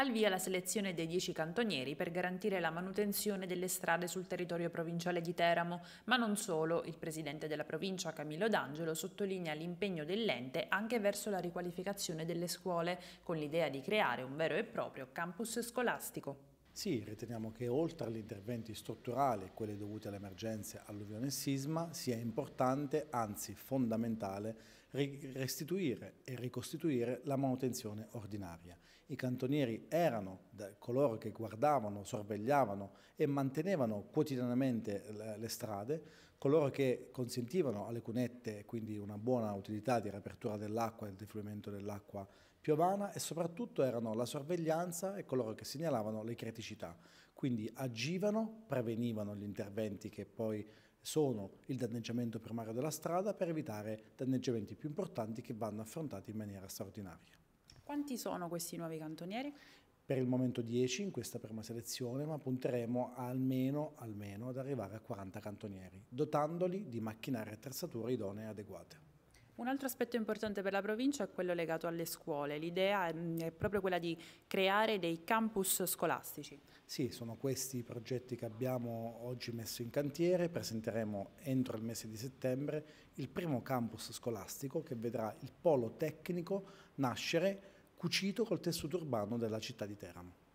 al via la selezione dei 10 cantonieri per garantire la manutenzione delle strade sul territorio provinciale di Teramo, ma non solo, il presidente della provincia Camillo D'Angelo sottolinea l'impegno dell'ente anche verso la riqualificazione delle scuole, con l'idea di creare un vero e proprio campus scolastico. Sì, riteniamo che oltre agli interventi strutturali e quelli dovuti alle emergenze alluvione e sisma sia importante, anzi fondamentale, restituire e ricostituire la manutenzione ordinaria. I cantonieri erano coloro che guardavano, sorvegliavano e mantenevano quotidianamente le strade, coloro che consentivano alle cunette quindi una buona utilità di riapertura dell'acqua e del defluimento dell'acqua piovana e soprattutto erano la sorveglianza e coloro che segnalavano le criticità. Quindi agivano, prevenivano gli interventi che poi sono il danneggiamento primario della strada per evitare danneggiamenti più importanti che vanno affrontati in maniera straordinaria. Quanti sono questi nuovi cantonieri? Per il momento 10 in questa prima selezione, ma punteremo almeno, almeno ad arrivare a 40 cantonieri, dotandoli di macchinari e attrezzature idonee e adeguate. Un altro aspetto importante per la provincia è quello legato alle scuole. L'idea mm, è proprio quella di creare dei campus scolastici. Sì, sono questi i progetti che abbiamo oggi messo in cantiere. Presenteremo entro il mese di settembre il primo campus scolastico che vedrà il polo tecnico nascere cucito col tessuto urbano della città di Teramo.